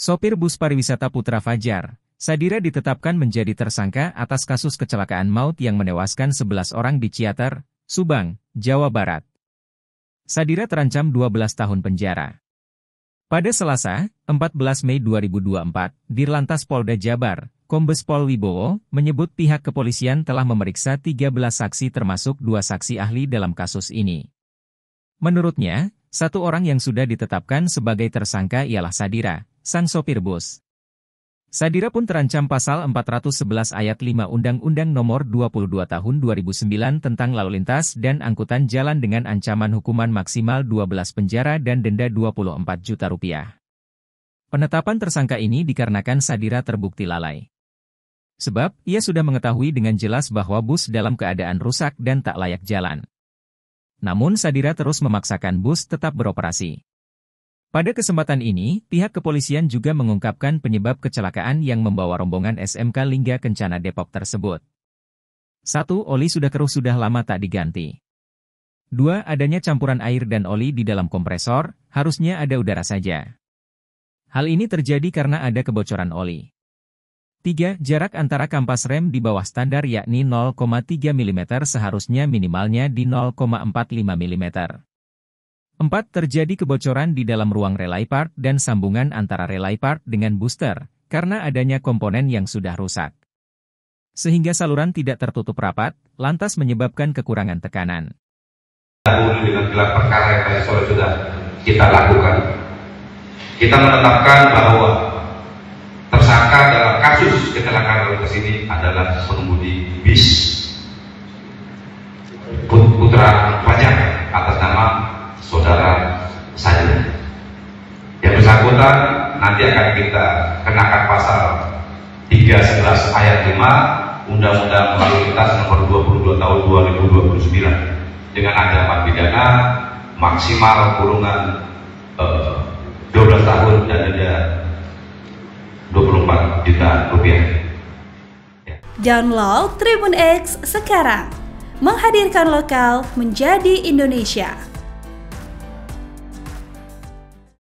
Sopir bus pariwisata Putra Fajar, Sadira ditetapkan menjadi tersangka atas kasus kecelakaan maut yang menewaskan 11 orang di Ciater, Subang, Jawa Barat. Sadira terancam 12 tahun penjara. Pada Selasa, 14 Mei 2024, Dirlantas Polda Jabar, Kombes Pol Wibowo, menyebut pihak kepolisian telah memeriksa 13 saksi termasuk dua saksi ahli dalam kasus ini. Menurutnya, satu orang yang sudah ditetapkan sebagai tersangka ialah Sadira, sang sopir bus. Sadira pun terancam pasal 411 ayat 5 Undang-Undang Nomor 22 Tahun 2009 tentang Lalu Lintas dan Angkutan Jalan dengan ancaman hukuman maksimal 12 penjara dan denda 24 juta rupiah. Penetapan tersangka ini dikarenakan Sadira terbukti lalai. Sebab, ia sudah mengetahui dengan jelas bahwa bus dalam keadaan rusak dan tak layak jalan. Namun Sadira terus memaksakan bus tetap beroperasi. Pada kesempatan ini, pihak kepolisian juga mengungkapkan penyebab kecelakaan yang membawa rombongan SMK Lingga Kencana Depok tersebut. Satu, Oli sudah keruh sudah lama tak diganti. Dua, Adanya campuran air dan oli di dalam kompresor, harusnya ada udara saja. Hal ini terjadi karena ada kebocoran oli. Tiga, Jarak antara kampas rem di bawah standar yakni 0,3 mm seharusnya minimalnya di 0,45 mm. 4. Terjadi kebocoran di dalam ruang relay part dan sambungan antara relay part dengan booster, karena adanya komponen yang sudah rusak. Sehingga saluran tidak tertutup rapat, lantas menyebabkan kekurangan tekanan. Dengan gelar perkara yang sore sudah kita lakukan, kita menetapkan bahwa tersangka dalam kasus kecelakaan lalu lintas ini adalah pengemudi bis Putra Pajak bersangkutan nanti akan kita kenakan pasal 311 ayat 5 Undang-Undang Lalu Lintas Nomor 22 Tahun 2029 dengan ancaman pidana maksimal kurungan eh, 12 tahun dan denda 24 juta rupiah. Ya. Download Tribun X sekarang menghadirkan lokal menjadi Indonesia.